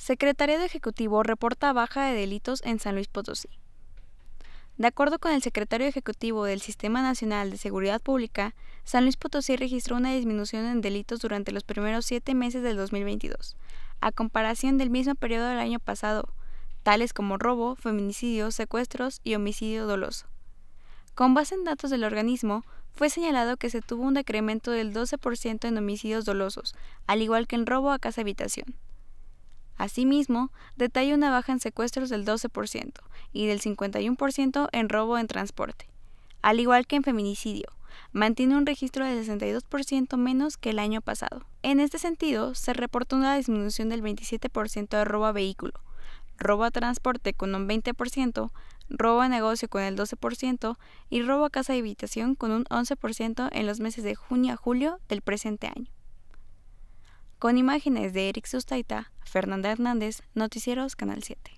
Secretario Ejecutivo reporta baja de delitos en San Luis Potosí. De acuerdo con el secretario ejecutivo del Sistema Nacional de Seguridad Pública, San Luis Potosí registró una disminución en delitos durante los primeros siete meses del 2022, a comparación del mismo periodo del año pasado, tales como robo, feminicidio, secuestros y homicidio doloso. Con base en datos del organismo, fue señalado que se tuvo un decremento del 12% en homicidios dolosos, al igual que en robo a casa-habitación. Asimismo, detalla una baja en secuestros del 12% y del 51% en robo en transporte, al igual que en feminicidio, mantiene un registro del 62% menos que el año pasado. En este sentido, se reportó una disminución del 27% de robo a vehículo, robo a transporte con un 20%, robo a negocio con el 12% y robo a casa de habitación con un 11% en los meses de junio a julio del presente año. Con imágenes de Eric Sustaita, Fernanda Hernández, Noticieros Canal 7.